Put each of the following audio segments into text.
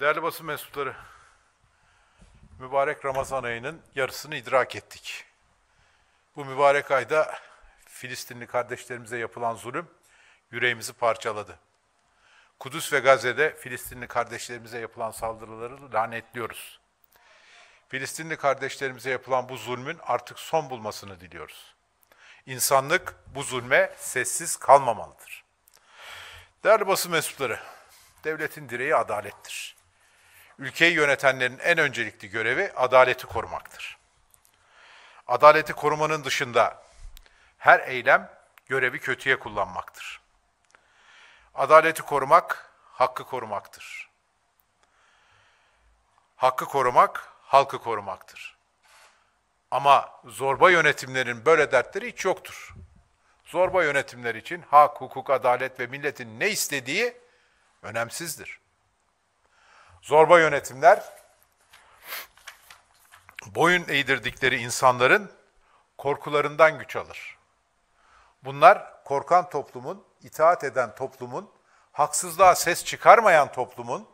Değerli basın mensupları, mübarek Ramazan ayının yarısını idrak ettik. Bu mübarek ayda Filistinli kardeşlerimize yapılan zulüm yüreğimizi parçaladı. Kudüs ve Gazze'de Filistinli kardeşlerimize yapılan saldırıları lanetliyoruz. Filistinli kardeşlerimize yapılan bu zulmün artık son bulmasını diliyoruz. İnsanlık bu zulme sessiz kalmamalıdır. Değerli basın mensupları, devletin direği adalettir ülkeyi yönetenlerin en öncelikli görevi adaleti korumaktır. Adaleti korumanın dışında her eylem görevi kötüye kullanmaktır. Adaleti korumak, hakkı korumaktır. Hakkı korumak, halkı korumaktır. Ama zorba yönetimlerin böyle dertleri hiç yoktur. Zorba yönetimler için hak, hukuk, adalet ve milletin ne istediği önemsizdir zorba yönetimler boyun eğdirdikleri insanların korkularından güç alır. Bunlar korkan toplumun, itaat eden toplumun, haksızlığa ses çıkarmayan toplumun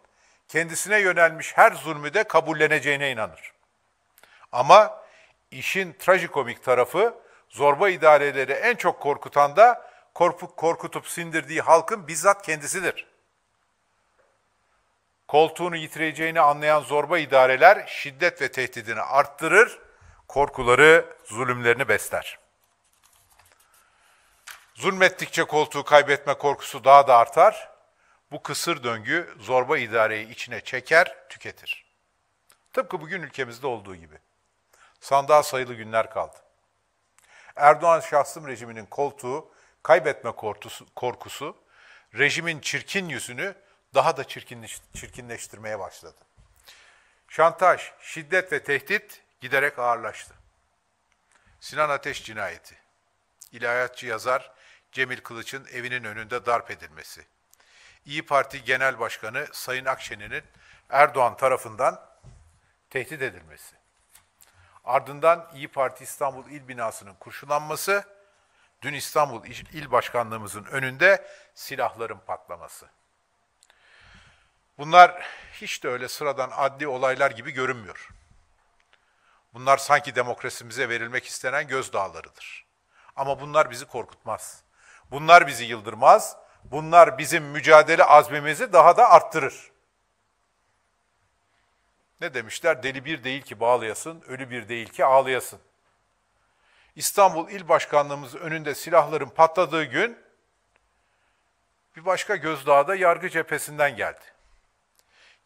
kendisine yönelmiş her zulmü de kabulleneceğine inanır. Ama işin trajikomik tarafı zorba idareleri en çok korkutan da korkup korkutup sindirdiği halkın bizzat kendisidir.'' koltuğunu yitireceğini anlayan zorba idareler şiddet ve tehdidini arttırır, korkuları, zulümlerini besler. Zulmettikçe koltuğu kaybetme korkusu daha da artar. Bu kısır döngü zorba idareyi içine çeker, tüketir. Tıpkı bugün ülkemizde olduğu gibi. Sandığa sayılı günler kaldı. Erdoğan şahsım rejiminin koltuğu, kaybetme korkusu, korkusu rejimin çirkin yüzünü daha da çirkinleştirmeye başladı. Şantaj, şiddet ve tehdit giderek ağırlaştı. Sinan Ateş cinayeti, ilahiyatçı yazar Cemil Kılıç'ın evinin önünde darp edilmesi, İyi Parti Genel Başkanı Sayın Akşener'in Erdoğan tarafından tehdit edilmesi, ardından İyi Parti İstanbul İl Binası'nın kurşulanması, dün İstanbul İl Başkanlığımızın önünde silahların patlaması. Bunlar hiç de öyle sıradan adli olaylar gibi görünmüyor. Bunlar sanki demokrasimize verilmek istenen gözdağlarıdır. Ama bunlar bizi korkutmaz. Bunlar bizi yıldırmaz. Bunlar bizim mücadele azmimizi daha da arttırır. Ne demişler? Deli bir değil ki bağlayasın, ölü bir değil ki ağlayasın. İstanbul İl Başkanlığımız önünde silahların patladığı gün bir başka gözdağı da yargı cephesinden geldi.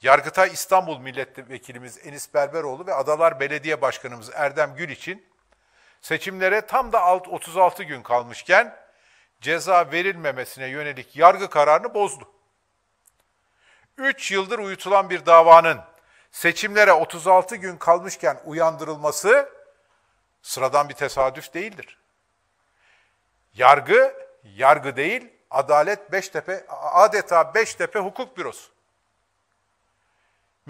Yargıtay İstanbul Milletvekilimiz Enis Berberoğlu ve Adalar Belediye Başkanımız Erdem Gül için seçimlere tam da 36 gün kalmışken ceza verilmemesine yönelik yargı kararını bozdu. 3 yıldır uyutulan bir davanın seçimlere 36 gün kalmışken uyandırılması sıradan bir tesadüf değildir. Yargı, yargı değil, Adalet Beştepe, adeta Beştepe Hukuk Bürosu.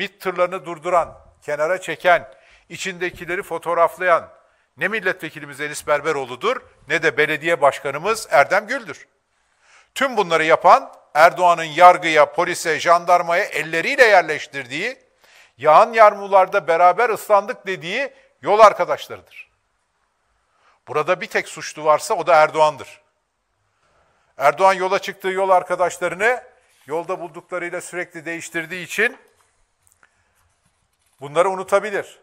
MİT tırlarını durduran, kenara çeken, içindekileri fotoğraflayan ne milletvekilimiz Enis Berberoğlu'dur ne de belediye başkanımız Erdem Gül'dür. Tüm bunları yapan Erdoğan'ın yargıya, polise, jandarmaya elleriyle yerleştirdiği, yağan yarmularda beraber ıslandık dediği yol arkadaşlarıdır. Burada bir tek suçlu varsa o da Erdoğan'dır. Erdoğan yola çıktığı yol arkadaşlarını yolda bulduklarıyla sürekli değiştirdiği için Bunları unutabilir.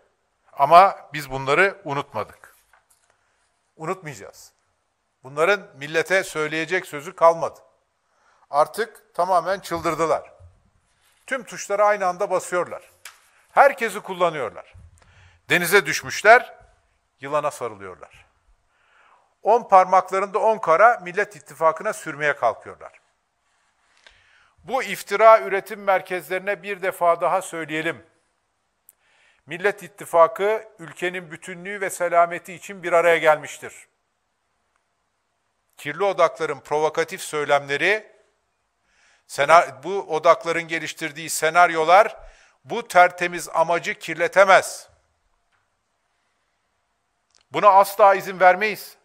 Ama biz bunları unutmadık. Unutmayacağız. Bunların millete söyleyecek sözü kalmadı. Artık tamamen çıldırdılar. Tüm tuşları aynı anda basıyorlar. Herkesi kullanıyorlar. Denize düşmüşler, yılana sarılıyorlar. On parmaklarında on kara Millet ittifakına sürmeye kalkıyorlar. Bu iftira üretim merkezlerine bir defa daha söyleyelim. Millet İttifakı ülkenin bütünlüğü ve selameti için bir araya gelmiştir. Kirli odakların provokatif söylemleri, bu odakların geliştirdiği senaryolar bu tertemiz amacı kirletemez. Buna asla izin vermeyiz.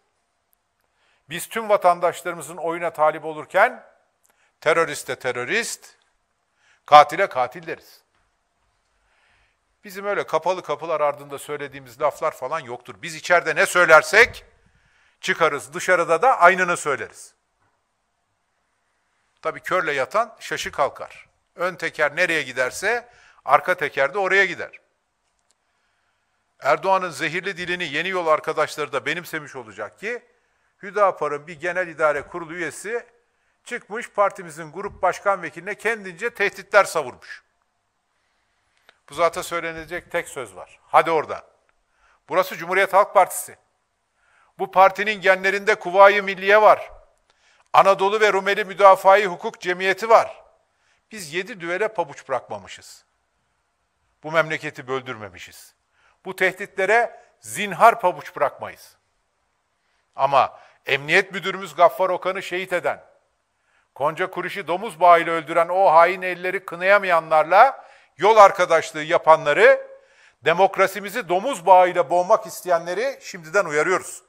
Biz tüm vatandaşlarımızın oyuna talip olurken teröriste terörist, katile katil deriz. Bizim öyle kapalı kapılar ardında söylediğimiz laflar falan yoktur. Biz içeride ne söylersek çıkarız, dışarıda da aynını söyleriz. Tabi körle yatan şaşı kalkar. Ön teker nereye giderse arka teker de oraya gider. Erdoğan'ın zehirli dilini yeni yol arkadaşları da benimsemiş olacak ki Hüdapar'ın bir genel idare kurulu üyesi çıkmış partimizin grup başkan vekiline kendince tehditler savurmuş. Bu zata söylenecek tek söz var. Hadi oradan. Burası Cumhuriyet Halk Partisi. Bu partinin genlerinde Kuvayi Milliye var. Anadolu ve Rumeli Müdafai Hukuk Cemiyeti var. Biz yedi düvele pabuç bırakmamışız. Bu memleketi böldürmemişiz. Bu tehditlere zinhar pabuç bırakmayız. Ama emniyet müdürümüz Gaffar Okan'ı şehit eden, Konca Kuruş'u domuz bağıyla öldüren o hain elleri kınayamayanlarla yol arkadaşlığı yapanları, demokrasimizi domuz bağıyla boğmak isteyenleri şimdiden uyarıyoruz.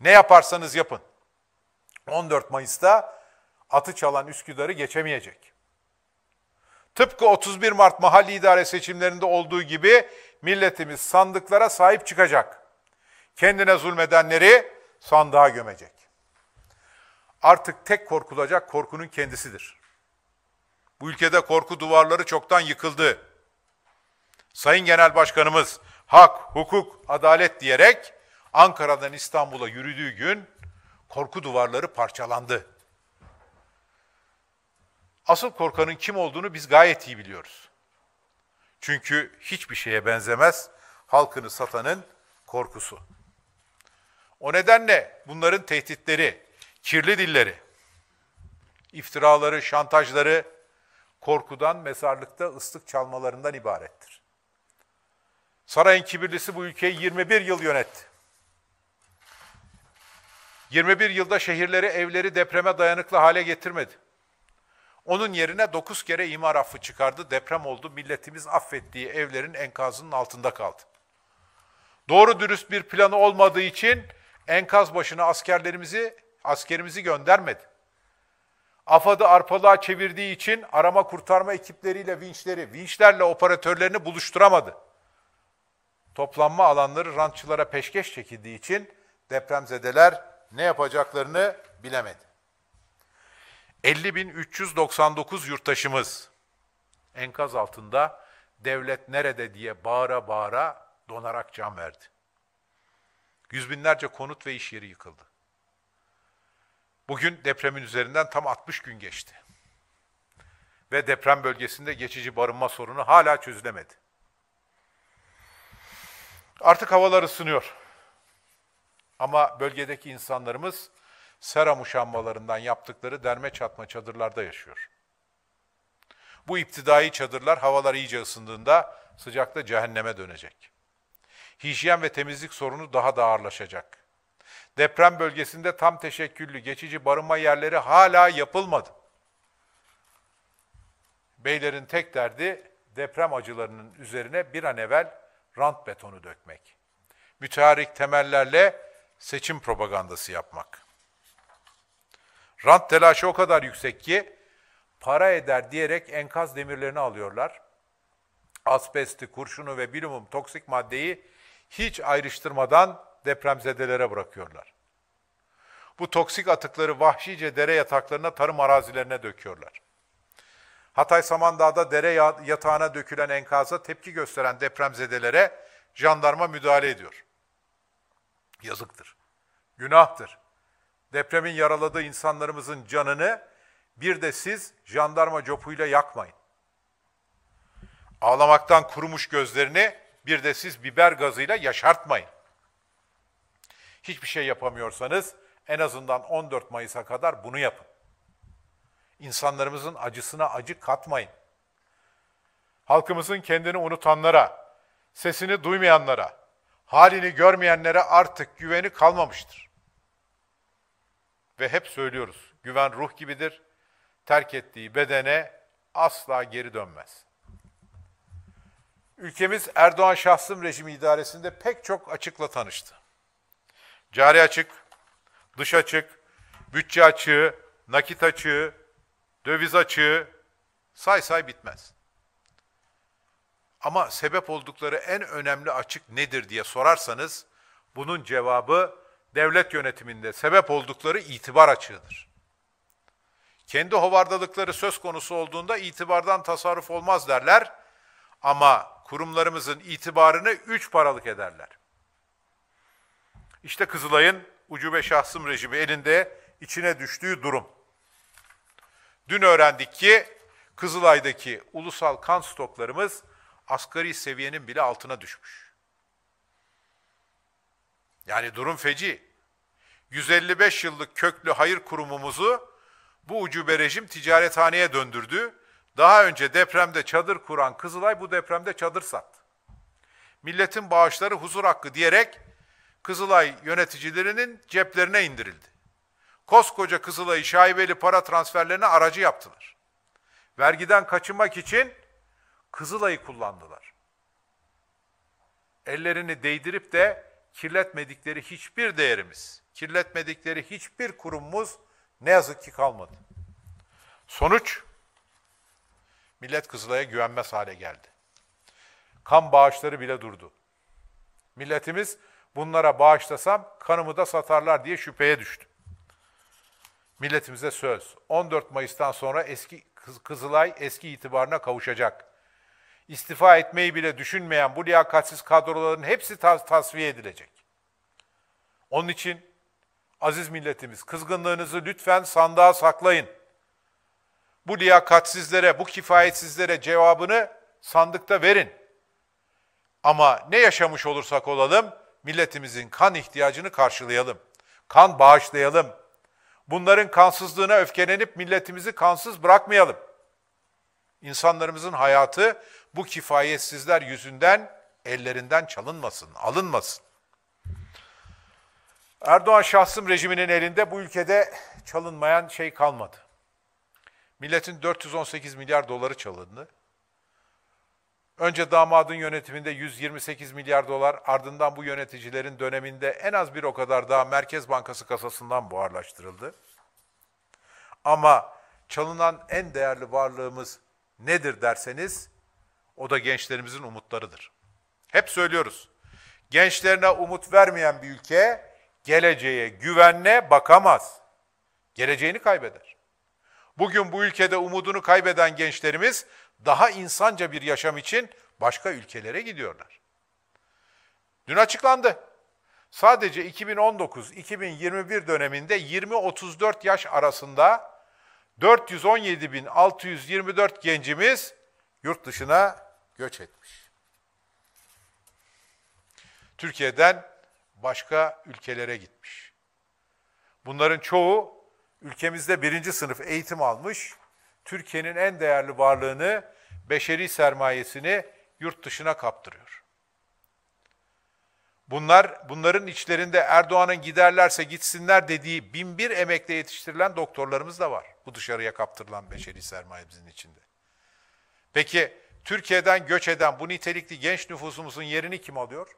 Ne yaparsanız yapın. 14 Mayıs'ta atı çalan Üsküdar'ı geçemeyecek. Tıpkı 31 Mart mahalli idare seçimlerinde olduğu gibi milletimiz sandıklara sahip çıkacak. Kendine zulmedenleri sandığa gömecek. Artık tek korkulacak korkunun kendisidir. Bu ülkede korku duvarları çoktan yıkıldı. Sayın Genel Başkanımız hak, hukuk, adalet diyerek Ankara'dan İstanbul'a yürüdüğü gün korku duvarları parçalandı. Asıl korkanın kim olduğunu biz gayet iyi biliyoruz. Çünkü hiçbir şeye benzemez halkını satanın korkusu. O nedenle bunların tehditleri, kirli dilleri, iftiraları, şantajları korkudan, mezarlıkta ıslık çalmalarından ibarettir. Sarayın kibirlisi bu ülkeyi 21 yıl yönetti. 21 yılda şehirleri, evleri depreme dayanıklı hale getirmedi. Onun yerine 9 kere imar affı çıkardı, deprem oldu, milletimiz affettiği evlerin enkazının altında kaldı. Doğru dürüst bir planı olmadığı için enkaz başına askerlerimizi, askerimizi göndermedi. AFAD'ı arpalığa çevirdiği için arama kurtarma ekipleriyle vinçleri, vinçlerle operatörlerini buluşturamadı. Toplanma alanları rantçılara peşkeş çekildiği için depremzedeler ne yapacaklarını bilemedi. 50.399 yurttaşımız enkaz altında devlet nerede diye bağıra bağıra donarak can verdi. Yüz binlerce konut ve iş yeri yıkıldı. Bugün depremin üzerinden tam 60 gün geçti. Ve deprem bölgesinde geçici barınma sorunu hala çözülemedi. Artık havalar ısınıyor. Ama bölgedeki insanlarımız sera muşambalarından yaptıkları derme çatma çadırlarda yaşıyor. Bu iptidai çadırlar havalar iyice ısındığında sıcakta cehenneme dönecek. Hijyen ve temizlik sorunu daha da ağırlaşacak. Deprem bölgesinde tam teşekküllü geçici barınma yerleri hala yapılmadı. Beylerin tek derdi deprem acılarının üzerine bir an evvel rant betonu dökmek. Müteharik temellerle seçim propagandası yapmak. Rant telaşı o kadar yüksek ki para eder diyerek enkaz demirlerini alıyorlar. Asbesti, kurşunu ve bilumum toksik maddeyi hiç ayrıştırmadan depremzedelere bırakıyorlar. Bu toksik atıkları vahşice dere yataklarına, tarım arazilerine döküyorlar. Hatay Samandağ'da dere yatağına dökülen enkaza tepki gösteren depremzedelere jandarma müdahale ediyor. Yazıktır. Günahtır. Depremin yaraladığı insanlarımızın canını bir de siz jandarma copuyla yakmayın. Ağlamaktan kurumuş gözlerini bir de siz biber gazıyla yaşartmayın hiçbir şey yapamıyorsanız en azından 14 Mayıs'a kadar bunu yapın. İnsanlarımızın acısına acı katmayın. Halkımızın kendini unutanlara, sesini duymayanlara, halini görmeyenlere artık güveni kalmamıştır. Ve hep söylüyoruz, güven ruh gibidir. Terk ettiği bedene asla geri dönmez. Ülkemiz Erdoğan şahsım rejimi idaresinde pek çok açıkla tanıştı. Cari açık, dış açık, bütçe açığı, nakit açığı, döviz açığı say say bitmez. Ama sebep oldukları en önemli açık nedir diye sorarsanız bunun cevabı devlet yönetiminde sebep oldukları itibar açığıdır. Kendi hovardalıkları söz konusu olduğunda itibardan tasarruf olmaz derler ama kurumlarımızın itibarını üç paralık ederler. İşte Kızılay'ın ucube şahsım rejimi elinde içine düştüğü durum. Dün öğrendik ki Kızılay'daki ulusal kan stoklarımız asgari seviyenin bile altına düşmüş. Yani durum feci. 155 yıllık köklü hayır kurumumuzu bu ucube rejim ticarethaneye döndürdü. Daha önce depremde çadır kuran Kızılay bu depremde çadır sattı. Milletin bağışları huzur hakkı diyerek Kızılay yöneticilerinin ceplerine indirildi. Koskoca Kızılay'ı şaibeli para transferlerine aracı yaptılar. Vergiden kaçınmak için Kızılay'ı kullandılar. Ellerini değdirip de kirletmedikleri hiçbir değerimiz, kirletmedikleri hiçbir kurumumuz ne yazık ki kalmadı. Sonuç, millet Kızılay'a güvenmez hale geldi. Kan bağışları bile durdu. Milletimiz bunlara bağışlasam kanımı da satarlar diye şüpheye düştüm. Milletimize söz. 14 Mayıs'tan sonra eski Kızılay eski itibarına kavuşacak. İstifa etmeyi bile düşünmeyen bu liyakatsiz kadroların hepsi tas tasfiye edilecek. Onun için aziz milletimiz kızgınlığınızı lütfen sandığa saklayın. Bu liyakatsizlere, bu kifayetsizlere cevabını sandıkta verin. Ama ne yaşamış olursak olalım milletimizin kan ihtiyacını karşılayalım. Kan bağışlayalım. Bunların kansızlığına öfkelenip milletimizi kansız bırakmayalım. İnsanlarımızın hayatı bu kifayetsizler yüzünden ellerinden çalınmasın, alınmasın. Erdoğan şahsım rejiminin elinde bu ülkede çalınmayan şey kalmadı. Milletin 418 milyar doları çalındı. Önce damadın yönetiminde 128 milyar dolar, ardından bu yöneticilerin döneminde en az bir o kadar daha Merkez Bankası kasasından buharlaştırıldı. Ama çalınan en değerli varlığımız nedir derseniz, o da gençlerimizin umutlarıdır. Hep söylüyoruz, gençlerine umut vermeyen bir ülke, geleceğe güvenle bakamaz. Geleceğini kaybeder. Bugün bu ülkede umudunu kaybeden gençlerimiz daha insanca bir yaşam için başka ülkelere gidiyorlar. Dün açıklandı. Sadece 2019-2021 döneminde 20-34 yaş arasında 417.624 gencimiz yurt dışına göç etmiş. Türkiye'den başka ülkelere gitmiş. Bunların çoğu ülkemizde birinci sınıf eğitim almış, Türkiye'nin en değerli varlığını beşeri sermayesini yurt dışına kaptırıyor. Bunlar, bunların içlerinde Erdoğan'ın giderlerse gitsinler dediği binbir emekle yetiştirilen doktorlarımız da var. Bu dışarıya kaptırılan beşeri sermayemizin içinde. Peki Türkiye'den göç eden bu nitelikli genç nüfusumuzun yerini kim alıyor?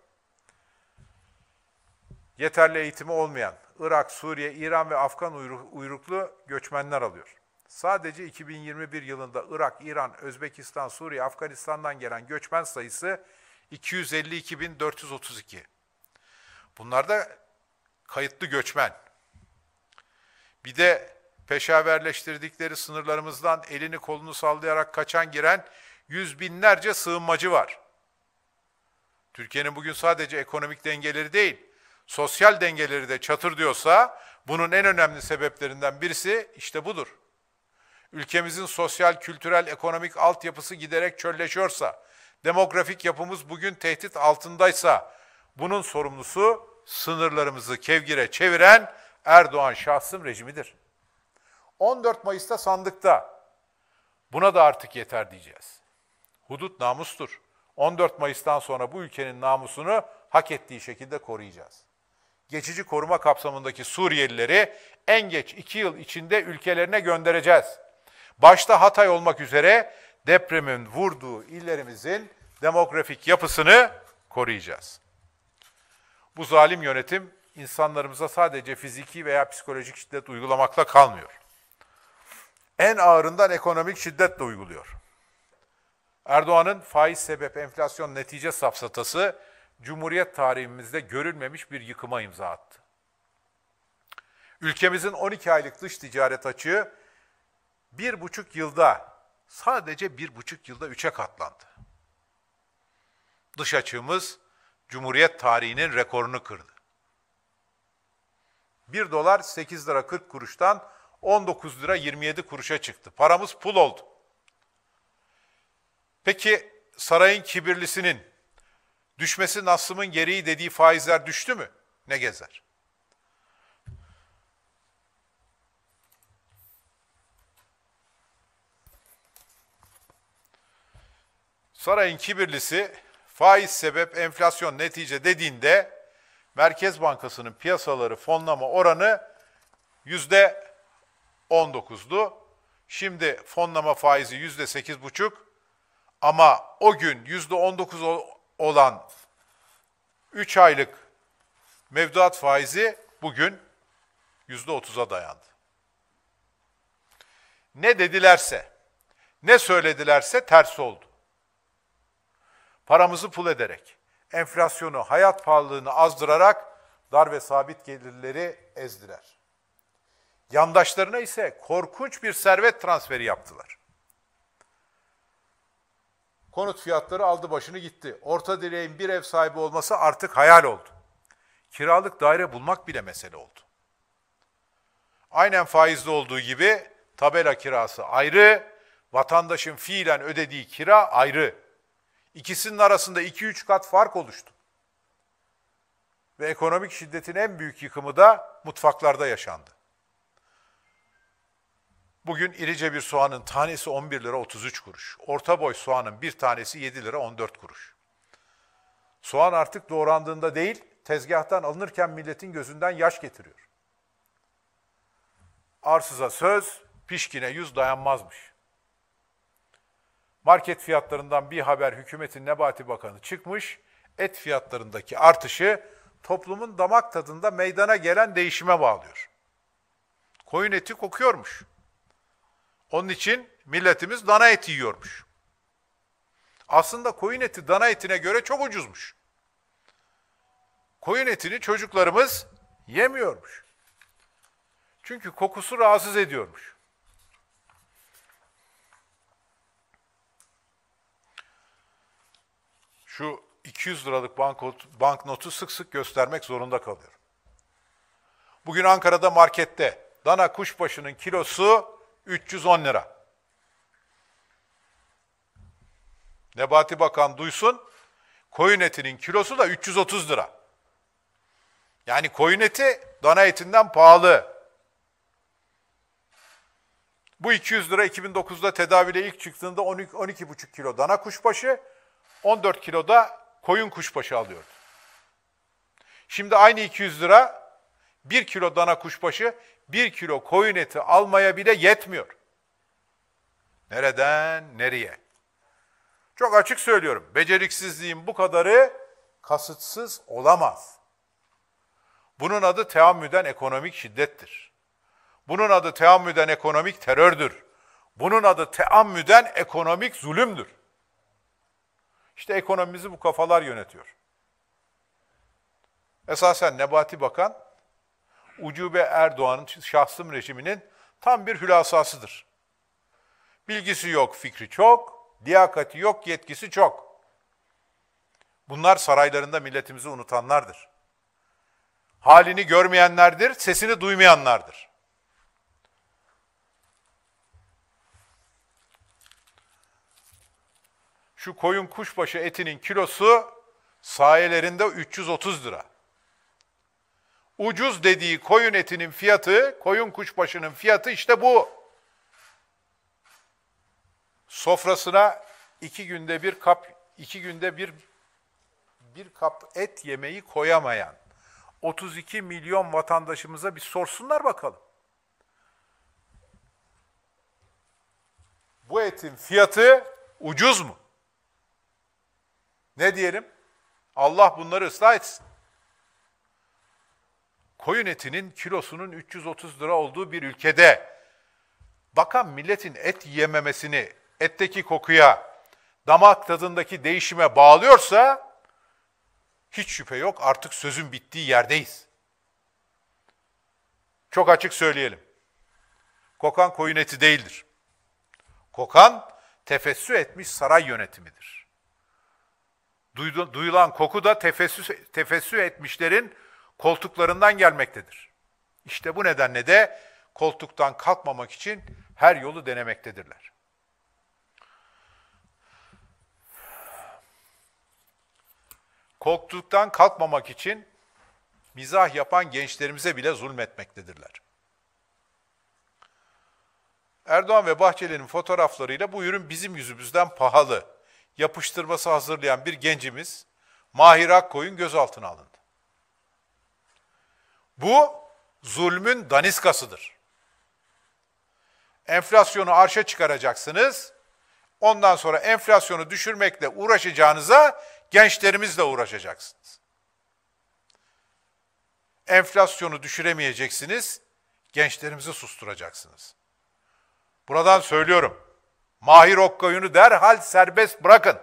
Yeterli eğitimi olmayan Irak, Suriye, İran ve Afgan uyruklu göçmenler alıyor. Sadece 2021 yılında Irak, İran, Özbekistan, Suriye, Afganistan'dan gelen göçmen sayısı 252.432. Bunlar da kayıtlı göçmen. Bir de peşaverleştirdikleri sınırlarımızdan elini kolunu sallayarak kaçan giren yüz binlerce sığınmacı var. Türkiye'nin bugün sadece ekonomik dengeleri değil, sosyal dengeleri de çatır diyorsa bunun en önemli sebeplerinden birisi işte budur ülkemizin sosyal, kültürel, ekonomik altyapısı giderek çölleşiyorsa, demografik yapımız bugün tehdit altındaysa, bunun sorumlusu sınırlarımızı kevgire çeviren Erdoğan şahsım rejimidir. 14 Mayıs'ta sandıkta buna da artık yeter diyeceğiz. Hudut namustur. 14 Mayıs'tan sonra bu ülkenin namusunu hak ettiği şekilde koruyacağız. Geçici koruma kapsamındaki Suriyelileri en geç iki yıl içinde ülkelerine göndereceğiz başta Hatay olmak üzere depremin vurduğu illerimizin demografik yapısını koruyacağız. Bu zalim yönetim insanlarımıza sadece fiziki veya psikolojik şiddet uygulamakla kalmıyor. En ağırından ekonomik şiddet de uyguluyor. Erdoğan'ın faiz sebep enflasyon netice safsatası Cumhuriyet tarihimizde görülmemiş bir yıkıma imza attı. Ülkemizin 12 aylık dış ticaret açığı bir buçuk yılda, sadece bir buçuk yılda üçe katlandı. Dış açığımız Cumhuriyet tarihinin rekorunu kırdı. 1 dolar 8 lira 40 kuruştan 19 lira 27 kuruşa çıktı. Paramız pul oldu. Peki sarayın kibirlisinin düşmesi Nasım'ın gereği dediği faizler düştü mü? Ne gezer? Sarayın kibirlisi faiz sebep enflasyon netice dediğinde Merkez Bankası'nın piyasaları fonlama oranı yüzde 19'du. Şimdi fonlama faizi yüzde sekiz buçuk ama o gün yüzde 19 olan 3 aylık mevduat faizi bugün yüzde 30'a dayandı. Ne dedilerse, ne söyledilerse ters oldu paramızı pul ederek, enflasyonu, hayat pahalılığını azdırarak dar ve sabit gelirleri ezdiler. Yandaşlarına ise korkunç bir servet transferi yaptılar. Konut fiyatları aldı başını gitti. Orta direğin bir ev sahibi olması artık hayal oldu. Kiralık daire bulmak bile mesele oldu. Aynen faizli olduğu gibi tabela kirası ayrı, vatandaşın fiilen ödediği kira ayrı. İkisinin arasında 2-3 kat fark oluştu. Ve ekonomik şiddetin en büyük yıkımı da mutfaklarda yaşandı. Bugün irice bir soğanın tanesi 11 lira 33 kuruş. Orta boy soğanın bir tanesi 7 lira 14 kuruş. Soğan artık doğrandığında değil, tezgahtan alınırken milletin gözünden yaş getiriyor. Arsıza söz, pişkine yüz dayanmazmış. Market fiyatlarından bir haber hükümetin Nebati Bakanı çıkmış, et fiyatlarındaki artışı toplumun damak tadında meydana gelen değişime bağlıyor. Koyun eti kokuyormuş. Onun için milletimiz dana eti yiyormuş. Aslında koyun eti dana etine göre çok ucuzmuş. Koyun etini çocuklarımız yemiyormuş. Çünkü kokusu rahatsız ediyormuş. şu 200 liralık banknot, banknotu sık sık göstermek zorunda kalıyorum. Bugün Ankara'da markette dana kuşbaşının kilosu 310 lira. Nebati Bakan duysun, koyun etinin kilosu da 330 lira. Yani koyun eti dana etinden pahalı. Bu 200 lira 2009'da tedavile ilk çıktığında 12,5 kilo dana kuşbaşı, 14 kiloda koyun kuşbaşı alıyordu. Şimdi aynı 200 lira 1 kilo dana kuşbaşı 1 kilo koyun eti almaya bile yetmiyor. Nereden nereye? Çok açık söylüyorum. Beceriksizliğin bu kadarı kasıtsız olamaz. Bunun adı teammüden ekonomik şiddettir. Bunun adı teammüden ekonomik terördür. Bunun adı teammüden ekonomik zulümdür. İşte ekonomimizi bu kafalar yönetiyor. Esasen Nebati Bakan, Ucube Erdoğan'ın şahsım rejiminin tam bir hülasasıdır. Bilgisi yok, fikri çok, liyakati yok, yetkisi çok. Bunlar saraylarında milletimizi unutanlardır. Halini görmeyenlerdir, sesini duymayanlardır. şu koyun kuşbaşı etinin kilosu sayelerinde 330 lira. Ucuz dediği koyun etinin fiyatı, koyun kuşbaşının fiyatı işte bu. Sofrasına iki günde bir kap, iki günde bir bir kap et yemeği koyamayan 32 milyon vatandaşımıza bir sorsunlar bakalım. Bu etin fiyatı ucuz mu? Ne diyelim? Allah bunları ıslah etsin. Koyun etinin kilosunun 330 lira olduğu bir ülkede bakan milletin et yememesini etteki kokuya, damak tadındaki değişime bağlıyorsa hiç şüphe yok artık sözün bittiği yerdeyiz. Çok açık söyleyelim. Kokan koyun eti değildir. Kokan tefessü etmiş saray yönetimidir duyulan koku da tefessü, tefessü etmişlerin koltuklarından gelmektedir. İşte bu nedenle de koltuktan kalkmamak için her yolu denemektedirler. Koltuktan kalkmamak için mizah yapan gençlerimize bile zulmetmektedirler. Erdoğan ve Bahçeli'nin fotoğraflarıyla bu ürün bizim yüzümüzden pahalı yapıştırması hazırlayan bir gencimiz Mahir Akkoyun gözaltına alındı. Bu zulmün daniskasıdır. Enflasyonu arşa çıkaracaksınız. Ondan sonra enflasyonu düşürmekle uğraşacağınıza gençlerimizle uğraşacaksınız. Enflasyonu düşüremeyeceksiniz, gençlerimizi susturacaksınız. Buradan söylüyorum. Mahir Okkoyun'u derhal serbest bırakın.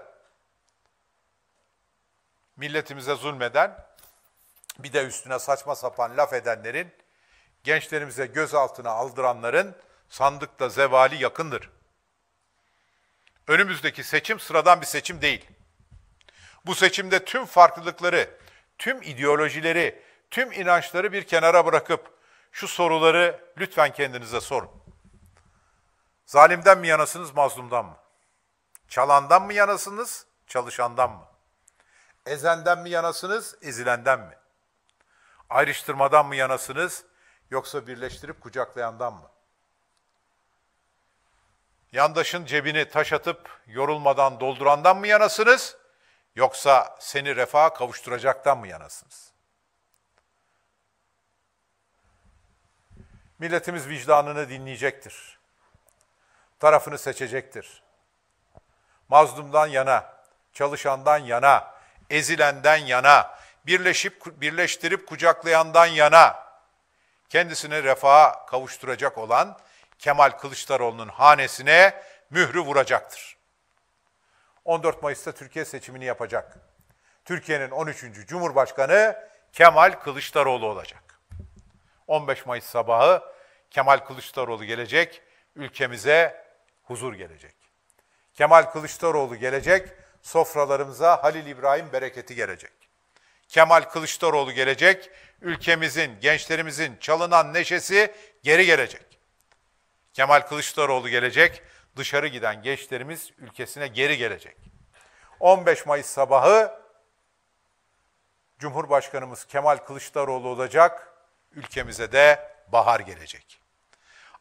Milletimize zulmeden, bir de üstüne saçma sapan laf edenlerin, gençlerimize gözaltına aldıranların sandıkta zevali yakındır. Önümüzdeki seçim sıradan bir seçim değil. Bu seçimde tüm farklılıkları, tüm ideolojileri, tüm inançları bir kenara bırakıp şu soruları lütfen kendinize sorun. Zalimden mi yanasınız, mazlumdan mı? Çalandan mı yanasınız, çalışandan mı? Ezenden mi yanasınız, ezilenden mi? Ayrıştırmadan mı yanasınız, yoksa birleştirip kucaklayandan mı? Yandaşın cebini taş atıp yorulmadan doldurandan mı yanasınız, yoksa seni refaha kavuşturacaktan mı yanasınız? Milletimiz vicdanını dinleyecektir tarafını seçecektir. Mazlumdan yana, çalışandan yana, ezilenden yana, birleşip birleştirip kucaklayandan yana kendisini refaha kavuşturacak olan Kemal Kılıçdaroğlu'nun hanesine mührü vuracaktır. 14 Mayıs'ta Türkiye seçimini yapacak. Türkiye'nin 13. Cumhurbaşkanı Kemal Kılıçdaroğlu olacak. 15 Mayıs sabahı Kemal Kılıçdaroğlu gelecek, ülkemize huzur gelecek. Kemal Kılıçdaroğlu gelecek, sofralarımıza Halil İbrahim bereketi gelecek. Kemal Kılıçdaroğlu gelecek, ülkemizin, gençlerimizin çalınan neşesi geri gelecek. Kemal Kılıçdaroğlu gelecek, dışarı giden gençlerimiz ülkesine geri gelecek. 15 Mayıs sabahı Cumhurbaşkanımız Kemal Kılıçdaroğlu olacak, ülkemize de bahar gelecek.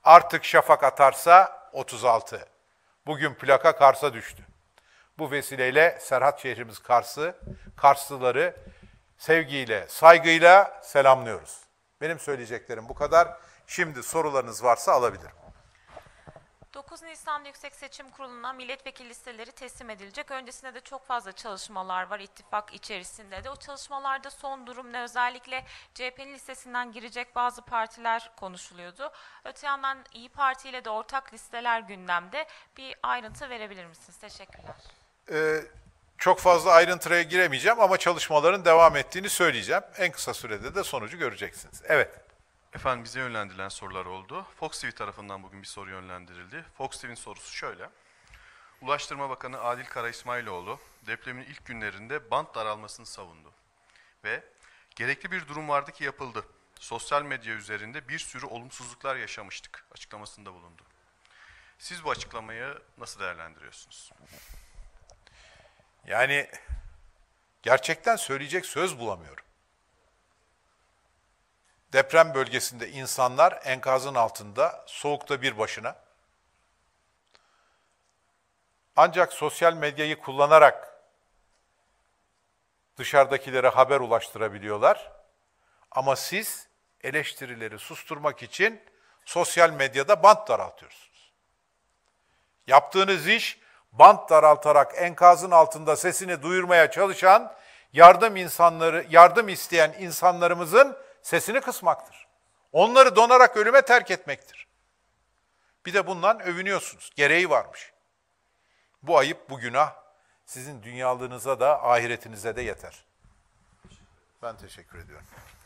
Artık şafak atarsa 36. Bugün plaka Kars'a düştü. Bu vesileyle Serhat şehrimiz Kars'ı, Karslıları sevgiyle, saygıyla selamlıyoruz. Benim söyleyeceklerim bu kadar. Şimdi sorularınız varsa alabilirim. 9 Nisan'da Yüksek Seçim Kurulu'na milletvekili listeleri teslim edilecek. Öncesinde de çok fazla çalışmalar var ittifak içerisinde de. O çalışmalarda son durum ne? Özellikle CHP'nin listesinden girecek bazı partiler konuşuluyordu. Öte yandan İyi Parti ile de ortak listeler gündemde. Bir ayrıntı verebilir misiniz? Teşekkürler. Ee, çok fazla ayrıntıya giremeyeceğim ama çalışmaların devam ettiğini söyleyeceğim. En kısa sürede de sonucu göreceksiniz. Evet. Efendim bize yönlendirilen sorular oldu. Fox TV tarafından bugün bir soru yönlendirildi. Fox TV'nin sorusu şöyle. Ulaştırma Bakanı Adil Kara İsmailoğlu depremin ilk günlerinde bant daralmasını savundu. Ve gerekli bir durum vardı ki yapıldı. Sosyal medya üzerinde bir sürü olumsuzluklar yaşamıştık açıklamasında bulundu. Siz bu açıklamayı nasıl değerlendiriyorsunuz? Yani gerçekten söyleyecek söz bulamıyorum. Deprem bölgesinde insanlar enkazın altında, soğukta bir başına. Ancak sosyal medyayı kullanarak dışarıdakilere haber ulaştırabiliyorlar. Ama siz eleştirileri susturmak için sosyal medyada bant daraltıyorsunuz. Yaptığınız iş bant daraltarak enkazın altında sesini duyurmaya çalışan yardım insanları yardım isteyen insanlarımızın sesini kısmaktır. Onları donarak ölüme terk etmektir. Bir de bundan övünüyorsunuz. Gereği varmış. Bu ayıp, bu günah sizin dünyalığınıza da ahiretinize de yeter. Ben teşekkür ediyorum.